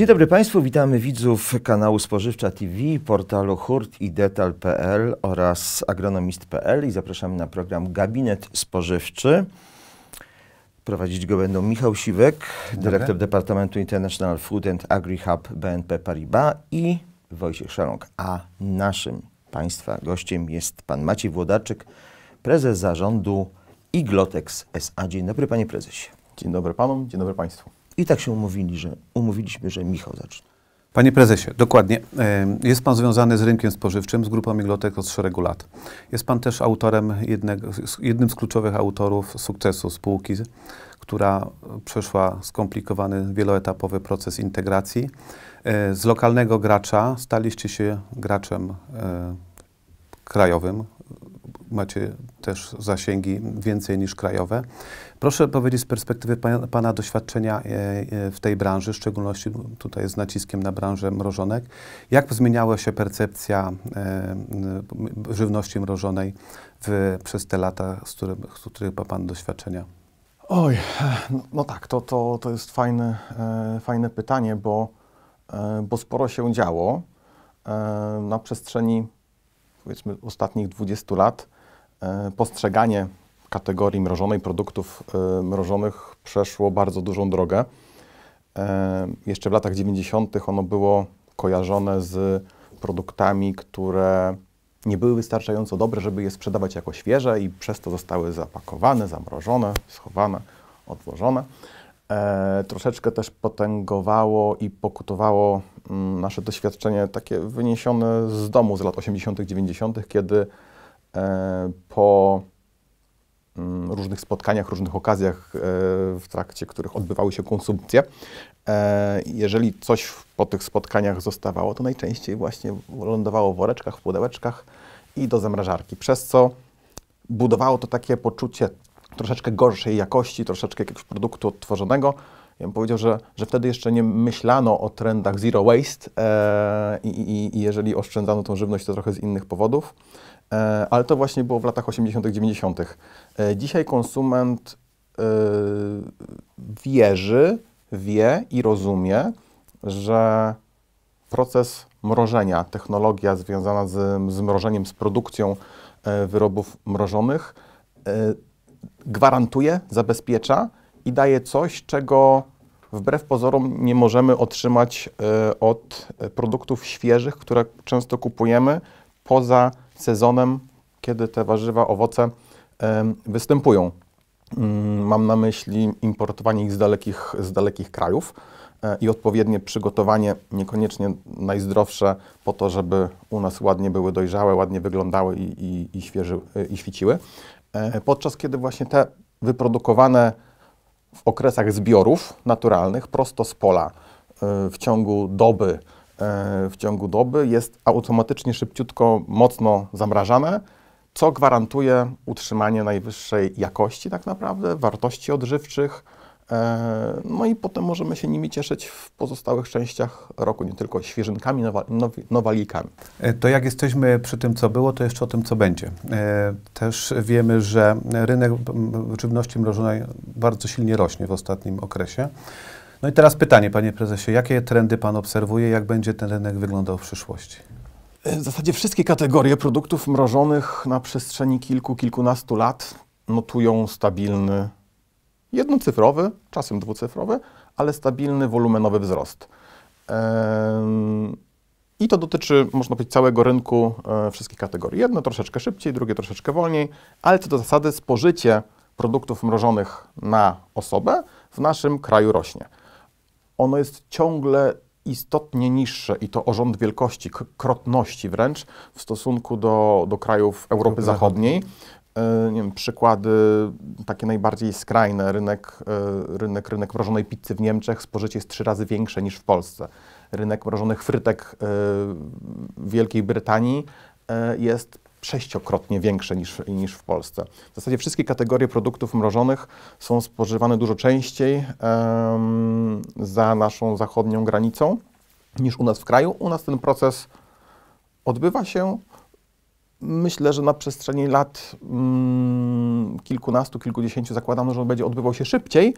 Dzień dobry Państwu, witamy widzów kanału Spożywcza TV, portalu hurt i detal.pl oraz agronomist.pl i zapraszamy na program Gabinet Spożywczy. Prowadzić go będą Michał Siwek, dyrektor Departamentu International Food and Agri-Hub BNP Paribas i Wojciech Szaląg. A naszym Państwa gościem jest pan Maciej Włodarczyk, prezes zarządu Iglotex SA. Dzień dobry panie prezesie. Dzień dobry panom, dzień dobry państwu. I tak się umówili, że, umówiliśmy, że Michał zacznie. Panie prezesie, dokładnie. E, jest pan związany z rynkiem spożywczym, z grupą Miglotek od szeregu lat. Jest pan też autorem jednego, jednym z kluczowych autorów sukcesu spółki, która przeszła skomplikowany, wieloetapowy proces integracji. E, z lokalnego gracza staliście się graczem e, krajowym, macie też zasięgi więcej niż krajowe. Proszę powiedzieć z perspektywy pana, doświadczenia e, e, w tej branży, w szczególności tutaj z naciskiem na branżę mrożonek, jak zmieniała się percepcja e, żywności mrożonej w, przez te lata, z których, z których ma pan doświadczenia? Oj, no, no tak, to, to, to jest fajne, e, fajne pytanie, bo, e, bo sporo się działo e, na przestrzeni powiedzmy ostatnich 20 lat. E, postrzeganie kategorii mrożonej, produktów e, mrożonych przeszło bardzo dużą drogę. E, jeszcze w latach 90. ono było kojarzone z produktami, które nie były wystarczająco dobre, żeby je sprzedawać jako świeże i przez to zostały zapakowane, zamrożone, schowane, odłożone. E, troszeczkę też potęgowało i pokutowało mm, nasze doświadczenie takie wyniesione z domu z lat 80., 90., kiedy E, po mm, różnych spotkaniach, różnych okazjach, e, w trakcie których odbywały się konsumpcje. E, jeżeli coś po tych spotkaniach zostawało, to najczęściej właśnie lądowało w woreczkach, w pudełeczkach i do zamrażarki, przez co budowało to takie poczucie troszeczkę gorszej jakości, troszeczkę jakiegoś produktu odtworzonego. Ja bym powiedział, że, że wtedy jeszcze nie myślano o trendach zero waste e, i, i, jeżeli oszczędzano tą żywność, to trochę z innych powodów. E, ale to właśnie było w latach 80., 90. E, dzisiaj konsument e, wierzy, wie i rozumie, że proces mrożenia, technologia związana z, z mrożeniem, z produkcją wyrobów mrożonych, gwarantuje, zabezpiecza i daje coś, czego wbrew pozorom nie możemy otrzymać od produktów świeżych, które często kupujemy poza sezonem, kiedy te warzywa, owoce występują. Mm, mam na myśli importowanie ich z dalekich, z dalekich krajów e, i odpowiednie przygotowanie, niekoniecznie najzdrowsze, po to, żeby u nas ładnie były dojrzałe, ładnie wyglądały i, i, i, świeży, e, i świeciły. E, podczas kiedy właśnie te wyprodukowane w okresach zbiorów naturalnych, prosto z pola, w ciągu doby, E, w ciągu doby jest automatycznie szybciutko mocno zamrażane, co gwarantuje utrzymanie najwyższej jakości tak naprawdę, wartości odżywczych. E, no i potem możemy się nimi cieszyć w pozostałych częściach roku, nie tylko świeżynkami, nowalikami. E, to jak jesteśmy przy tym, co było, to jeszcze o tym, co będzie. Też wiemy, że rynek żywności mrożonej bardzo silnie rośnie w ostatnim okresie. No i teraz pytanie, panie prezesie, jakie trendy pan obserwuje, jak będzie ten rynek wyglądał w przyszłości? W zasadzie wszystkie kategorie produktów mrożonych na przestrzeni kilku, kilkunastu lat notują stabilny, jednocyfrowy, czasem dwucyfrowy, ale stabilny, wolumenowy wzrost. I to dotyczy, można powiedzieć, całego rynku e, wszystkich kategorii. Jedno troszeczkę szybciej, drugie troszeczkę wolniej, ale co do zasady spożycie produktów mrożonych na osobę w naszym kraju rośnie ono jest ciągle istotnie niższe i to o rząd wielkości, krotności wręcz w stosunku do, do krajów Europy, Europy Zachodniej. E, nie wiem, przykłady takie najbardziej skrajne, rynek, e, rynek, rynek mrożonej pizzy w Niemczech, spożycie jest trzy razy większe niż w Polsce. Rynek mrożonych frytek e, w Wielkiej Brytanii jest sześciokrotnie większe niż, niż w Polsce. W zasadzie wszystkie kategorie produktów mrożonych są spożywane dużo częściej um, za naszą zachodnią granicą niż u nas w kraju. U nas ten proces odbywa się, myślę, że na przestrzeni lat mm, kilkunastu, kilkudziesięciu zakładano, że on będzie odbywał się szybciej.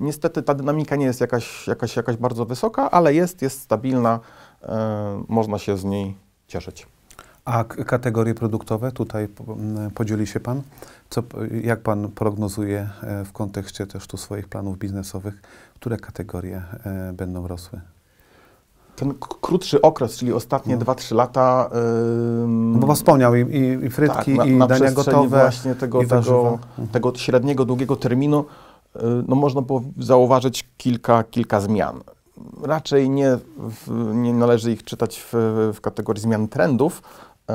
Niestety ta dynamika nie jest jakaś, jakaś, jakaś bardzo wysoka, ale jest, jest stabilna, y, można się z niej cieszyć. A kategorie produktowe, tutaj podzieli się Pan. Co, jak Pan prognozuje e, w kontekście też tu swoich planów biznesowych, które kategorie e, będą rosły? ten krótszy okres, czyli ostatnie 2-3 no. lata. Ym, no Bo wspomniał i, i, i frytki, tak, na, i na dania gotowe. właśnie tego, i tego, mhm. tego średniego, długiego terminu, y, no można było zauważyć kilka, kilka zmian. Raczej nie, w, nie należy ich czytać w, w kategorii zmian trendów, E,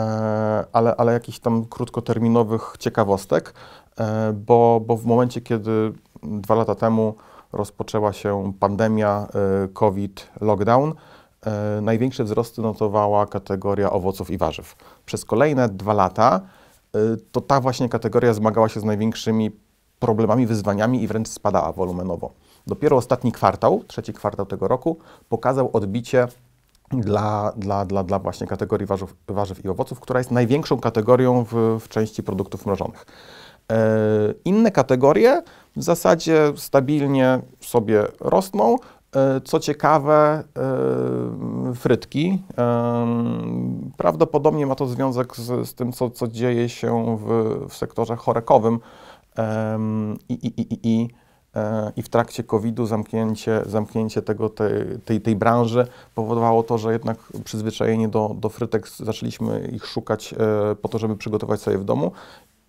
ale, ale jakichś tam krótkoterminowych ciekawostek, e, bo, bo w momencie, kiedy dwa lata temu rozpoczęła się pandemia, e, COVID, lockdown, największe wzrosty notowała kategoria owoców i warzyw. Przez kolejne dwa lata to ta właśnie kategoria zmagała się z największymi problemami, wyzwaniami i wręcz spadała wolumenowo. Dopiero ostatni kwartał, trzeci kwartał tego roku, pokazał odbicie dla, dla, dla, dla właśnie kategorii warzyw, warzyw i owoców, która jest największą kategorią w, w części produktów mrożonych. E, inne kategorie w zasadzie stabilnie sobie rosną. E, co ciekawe, e, frytki. Prawdopodobnie ma to związek z, z tym, co, co dzieje się w, w sektorze chorekowym i, i, i, i E, i w trakcie COVID-u zamknięcie, zamknięcie tego, tej, tej, tej branży powodowało to, że jednak przyzwyczajenie do, do frytek zaczęliśmy ich szukać e, po to, żeby przygotować sobie w domu.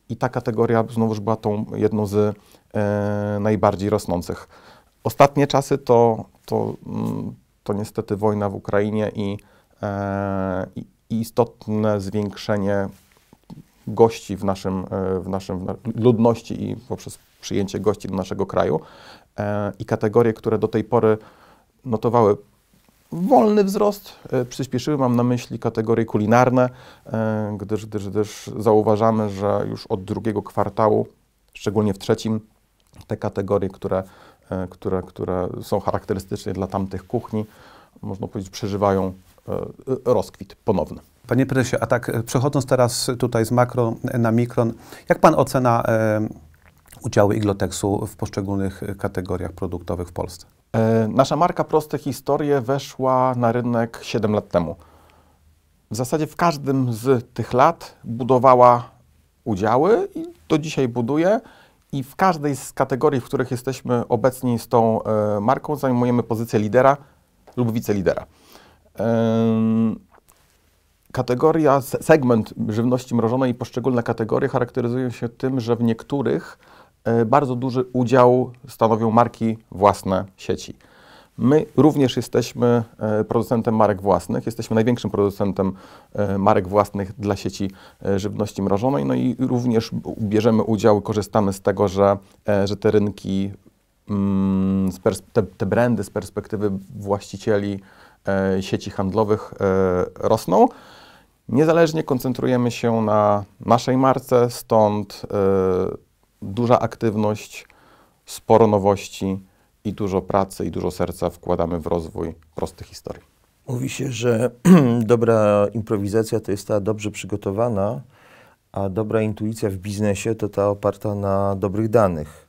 I ta kategoria znowuż była tą jedną z e, najbardziej rosnących. Ostatnie czasy to, to, mm, to niestety wojna w Ukrainie i, i, i istotne zwiększenie gości w naszym, w naszym w ludności i poprzez przyjęcie gości do naszego kraju e, i kategorie, które do tej pory notowały wolny wzrost. E, przyspieszyły, mam na myśli kategorie kulinarne, e, gdyż, gdyż, gdyż zauważamy, że już od drugiego kwartału, szczególnie w trzecim, te kategorie, które, które, które są charakterystyczne dla tamtych kuchni, można powiedzieć, przeżywają rozkwit ponowny. Panie prezesie, a tak przechodząc teraz tutaj z makro na mikron, jak pan ocena udziały Iglotexu w poszczególnych e, kategoriach produktowych w Polsce? E, nasza marka Proste Historie weszła na rynek 7 lat temu. W zasadzie w każdym z tych lat budowała udziały i do dzisiaj buduje. I w każdej z kategorii, w których jesteśmy obecni z tą e, marką, zajmujemy pozycję lidera lub wicelidera. Kategoria, segment żywności mrożonej i poszczególne kategorie charakteryzują się tym, że w niektórych E, bardzo duży udział stanowią marki własne sieci. My również jesteśmy e, producentem marek własnych, jesteśmy największym producentem e, marek własnych dla sieci żywności mrożonej, no i również bierzemy udział, korzystamy z tego, że, że te rynki, mm, te, te brandy z perspektywy właścicieli sieci handlowych rosną. Niezależnie koncentrujemy się na naszej marce, stąd duża aktywność, sporo nowości i dużo pracy i dużo serca wkładamy w rozwój prostych historii. Mówi się, że dobra improwizacja to jest ta dobrze przygotowana, a dobra intuicja w biznesie to ta oparta na dobrych danych.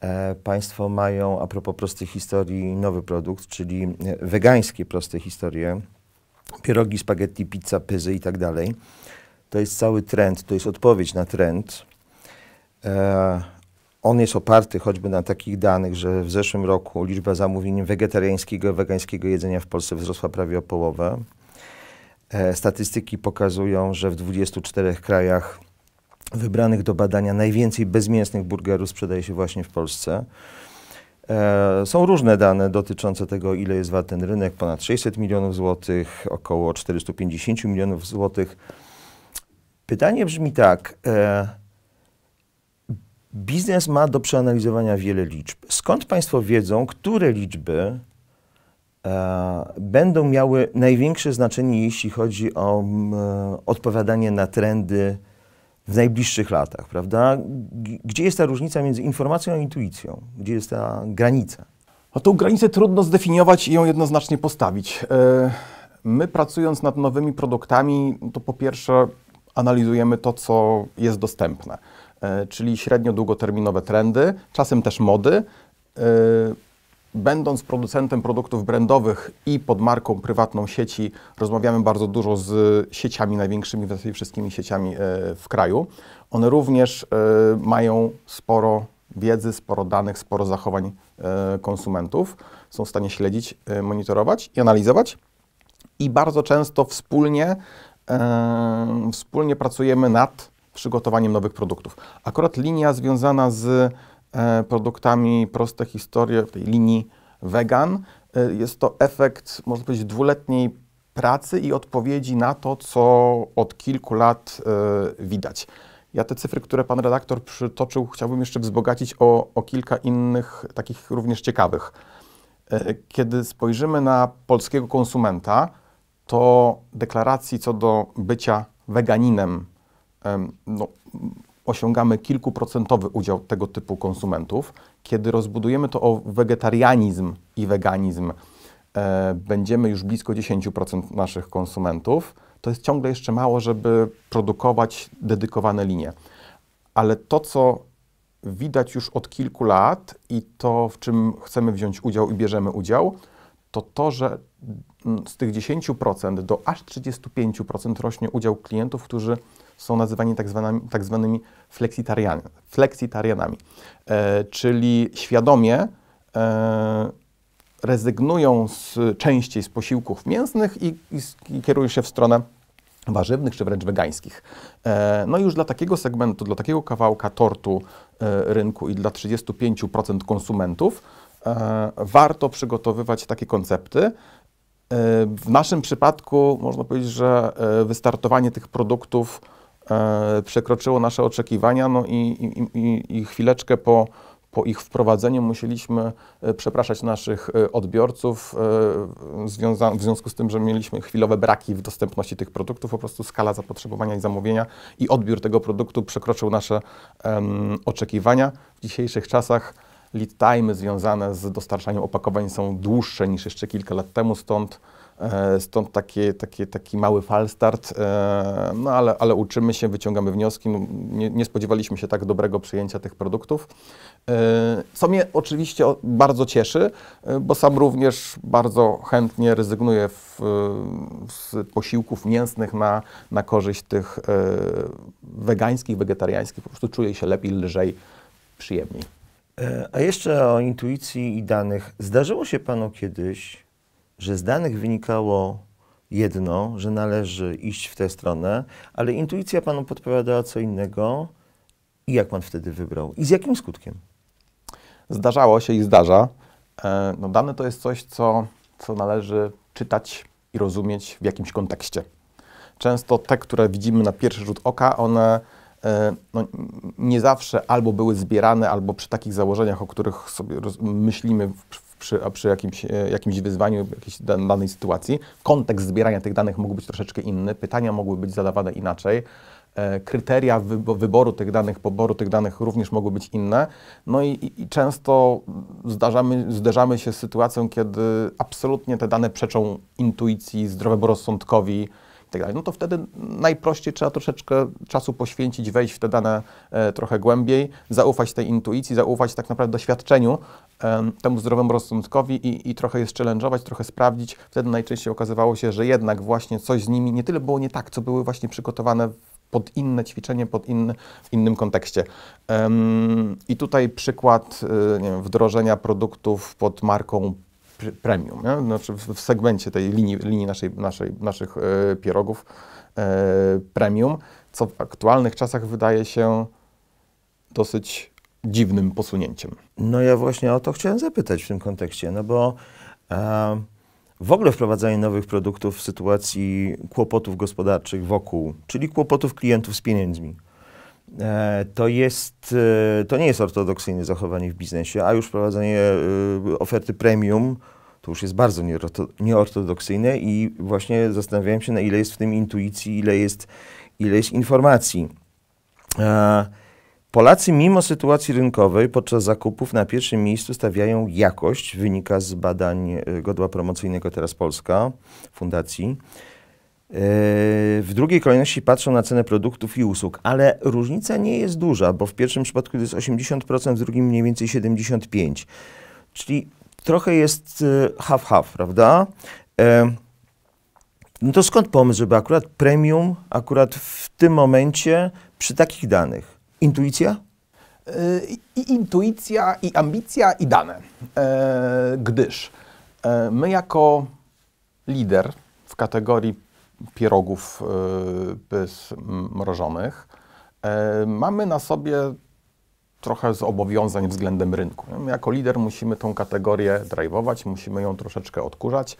E, państwo mają, a propos prostych historii, nowy produkt, czyli e, wegańskie proste historie. Pierogi, spaghetti, pizza, pyzy i tak dalej. To jest cały trend, to jest odpowiedź na trend. E, on jest oparty choćby na takich danych, że w zeszłym roku liczba zamówień wegetariańskiego i wegańskiego jedzenia w Polsce wzrosła prawie o połowę. E, statystyki pokazują, że w 24 krajach wybranych do badania najwięcej bezmięsnych burgerów sprzedaje się właśnie w Polsce. E, są różne dane dotyczące tego, ile jest wart ten rynek, ponad 600 milionów złotych, około 450 milionów złotych. Pytanie brzmi tak, Biznes ma do przeanalizowania wiele liczb. Skąd Państwo wiedzą, które liczby e, będą miały największe znaczenie, jeśli chodzi o m, e, odpowiadanie na trendy w najbliższych latach, prawda? Gdzie jest ta różnica między informacją a intuicją? Gdzie jest ta granica? A no, tą granicę trudno zdefiniować i ją jednoznacznie postawić. E, my pracując nad nowymi produktami, to po pierwsze analizujemy to, co jest dostępne. E, czyli średnio długoterminowe trendy, czasem też mody. E, będąc producentem produktów brandowych i pod marką prywatną sieci, rozmawiamy bardzo dużo z sieciami, największymi wszystkimi sieciami e, w kraju. One również mają sporo wiedzy, sporo danych, sporo zachowań konsumentów. Są w stanie śledzić, monitorować i analizować. I bardzo często wspólnie, wspólnie pracujemy nad przygotowaniem nowych produktów. Akurat linia związana z e, produktami Proste Historie, w tej linii vegan, e, jest to efekt, można powiedzieć, dwuletniej pracy i odpowiedzi na to, co od kilku lat e, widać. Ja te cyfry, które pan redaktor przytoczył, chciałbym jeszcze wzbogacić o, o kilka innych, takich również ciekawych. Kiedy spojrzymy na polskiego konsumenta, to deklaracji co do bycia weganinem no, osiągamy kilkuprocentowy udział tego typu konsumentów. Kiedy rozbudujemy to o wegetarianizm i weganizm, e, będziemy już blisko 10% naszych konsumentów. To jest ciągle jeszcze mało, żeby produkować dedykowane linie. Ale to, co widać już od kilku lat i to, w czym chcemy wziąć udział i bierzemy udział, to to, że mm, z tych 10% do aż 35% rośnie udział klientów, którzy są nazywani tak zwanymi, tak zwanymi fleksitarianami, e, czyli świadomie e, rezygnują z, częściej z posiłków mięsnych i, i, i kierują się w stronę warzywnych czy wręcz wegańskich. E, no i już dla takiego segmentu, dla takiego kawałka tortu e, rynku i dla 35% konsumentów e, warto przygotowywać takie koncepty. W naszym przypadku można powiedzieć, że wystartowanie tych produktów E, przekroczyło nasze oczekiwania, no i, i, i chwileczkę po, po ich wprowadzeniu musieliśmy e, przepraszać naszych e, odbiorców, w związku z tym, że mieliśmy chwilowe braki w dostępności tych produktów, po prostu skala zapotrzebowania i zamówienia i odbiór tego produktu przekroczył nasze um, oczekiwania. W dzisiejszych czasach lead time związane z dostarczaniem opakowań są dłuższe niż jeszcze kilka lat temu, stąd E, stąd taki, taki, taki mały falstart, e, no ale, ale uczymy się, wyciągamy wnioski. No, nie, nie, spodziewaliśmy się tak dobrego przyjęcia tych produktów, e, co mnie oczywiście bardzo cieszy, bo sam również bardzo chętnie rezygnuję w, z posiłków mięsnych na, na korzyść tych wegańskich, wegetariańskich. Po prostu czuję się lepiej, lżej, przyjemniej. A jeszcze o intuicji i danych. Zdarzyło się Panu kiedyś że z danych wynikało jedno, że należy iść w tę stronę, ale intuicja panu podpowiadała co innego. I jak pan wtedy wybrał? I z jakim skutkiem? Zdarzało się i zdarza. E, no, dane to jest coś, co, co należy czytać i rozumieć w jakimś kontekście. Często te, które widzimy na pierwszy rzut oka, one e, no, nie zawsze albo były zbierane, albo przy takich założeniach, o których sobie myślimy w, przy, przy jakimś, e, jakimś wyzwaniu, jakiejś danej sytuacji. Kontekst zbierania tych danych mógł być troszeczkę inny, pytania mogły być zadawane inaczej e, kryteria wyboru tych danych, poboru tych danych również mogły być inne. No i, i, często zdarzamy, zderzamy się z sytuacją, kiedy absolutnie te dane przeczą intuicji, zdrowemu rozsądkowi, tak dalej, no to wtedy najprościej trzeba troszeczkę czasu poświęcić, wejść w te dane e, trochę głębiej, zaufać tej intuicji, zaufać tak naprawdę doświadczeniu, temu zdrowemu rozsądkowi i, i trochę je challenge'ować, trochę sprawdzić. Wtedy najczęściej okazywało się, że jednak właśnie coś z nimi nie tyle było nie tak, co były właśnie przygotowane pod inne ćwiczenie, pod inny, w innym kontekście. Um, I tutaj przykład e, wiem, wdrożenia produktów pod marką premium, nie? Znaczy w, w segmencie tej linii, linii naszej, naszej, naszych e, pierogów e, premium, co w aktualnych czasach wydaje się dosyć dziwnym posunięciem. No ja właśnie o to chciałem zapytać w tym kontekście, no bo e, w ogóle wprowadzanie nowych produktów w sytuacji kłopotów gospodarczych wokół, czyli kłopotów klientów z pieniędzmi, E, to, jest, e, to nie jest ortodoksyjne zachowanie w biznesie, a już prowadzenie e, oferty premium to już jest bardzo nieortodoksyjne i właśnie zastanawiałem się, na ile jest w tym intuicji, ile jest, ile jest informacji. Polacy mimo sytuacji rynkowej podczas zakupów na pierwszym miejscu stawiają jakość, wynika z badań Godła Promocyjnego Teraz Polska Fundacji. Yy, w drugiej kolejności patrzą na cenę produktów i usług, ale różnica nie jest duża, bo w pierwszym przypadku to jest 80%, w drugim mniej więcej 75%. Czyli trochę jest yy, half-half, prawda? Yy, no to skąd pomysł, żeby akurat premium, akurat w tym momencie, przy takich danych? Intuicja? I intuicja, i ambicja, i dane. Gdyż my jako lider w kategorii pierogów e, mrożonych. E, mamy na sobie trochę zobowiązań względem rynku. Jako lider musimy tą kategorię drive'ować, musimy ją troszeczkę odkurzać.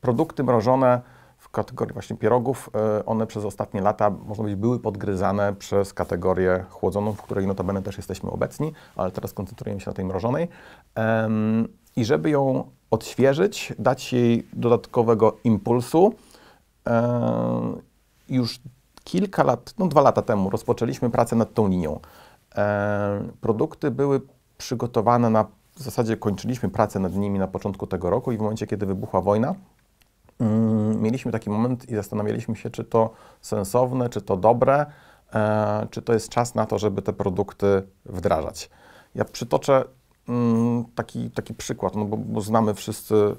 Produkty mrożone w kategorii właśnie pierogów, e, one przez ostatnie lata, można powiedzieć, były podgryzane przez kategorię chłodzoną, w której notabene też jesteśmy obecni, ale teraz koncentrujemy się na tej mrożonej. I żeby ją odświeżyć, dać jej dodatkowego impulsu, E, już kilka lat, no dwa lata temu rozpoczęliśmy pracę nad tą linią. E, produkty były przygotowane na w zasadzie kończyliśmy pracę nad nimi na początku tego roku i w momencie, kiedy wybuchła wojna, mm, mieliśmy taki moment i zastanawialiśmy się, czy to sensowne, czy to dobre, e, czy to jest czas na to, żeby te produkty wdrażać. Ja przytoczę Mm, taki, taki przykład, no bo, bo znamy wszyscy e,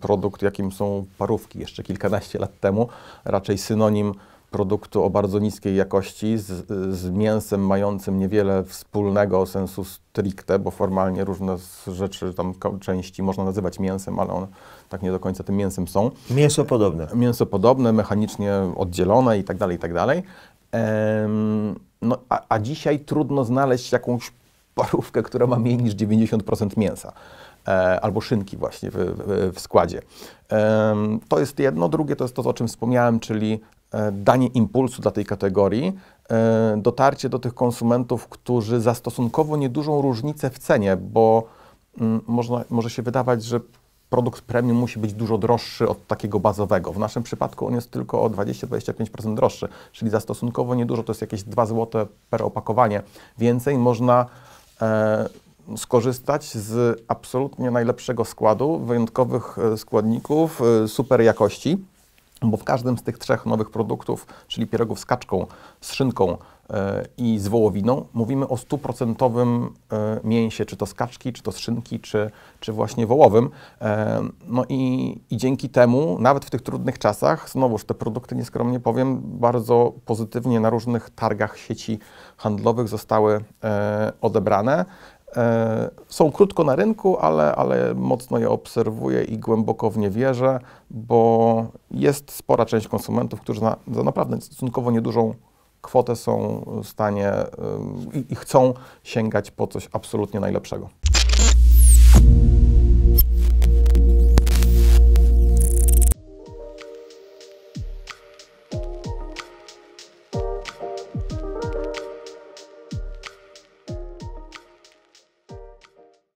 produkt, jakim są parówki jeszcze kilkanaście lat temu, raczej synonim produktu o bardzo niskiej jakości z, z mięsem mającym niewiele wspólnego sensu stricte, bo formalnie różne rzeczy, tam części można nazywać mięsem, ale one tak nie do końca tym mięsem są. Mięso podobne. E, mięso podobne, mechanicznie oddzielone i tak dalej, i tak dalej. Ehm, no, a, a dzisiaj trudno znaleźć jakąś parówkę, która ma mniej niż 90% mięsa e, albo szynki właśnie w, w, w, składzie. To jest jedno. Drugie to jest to, o czym wspomniałem, czyli e, danie impulsu dla tej kategorii, e, dotarcie do tych konsumentów, którzy za stosunkowo niedużą różnicę w cenie, bo mm, można, może się wydawać, że produkt premium musi być dużo droższy od takiego bazowego. W naszym przypadku on jest tylko o 20-25% droższy, czyli za stosunkowo niedużo, to jest jakieś 2 zł per opakowanie. Więcej można E, skorzystać z absolutnie najlepszego składu, wyjątkowych e, składników, e, super jakości, bo w każdym z tych trzech nowych produktów, czyli pierogów z kaczką, z szynką E, i z wołowiną, mówimy o stuprocentowym e, mięsie, czy to z kaczki, czy to z szynki, czy, czy właśnie wołowym. E, no i, i dzięki temu, nawet w tych trudnych czasach, znowuż te produkty, nieskromnie powiem, bardzo pozytywnie na różnych targach sieci handlowych zostały odebrane. Są krótko na rynku, ale, ale mocno je obserwuję i głęboko w nie wierzę, bo jest spora część konsumentów, którzy za, za naprawdę stosunkowo niedużą kwotę są w stanie i, i chcą sięgać po coś absolutnie najlepszego.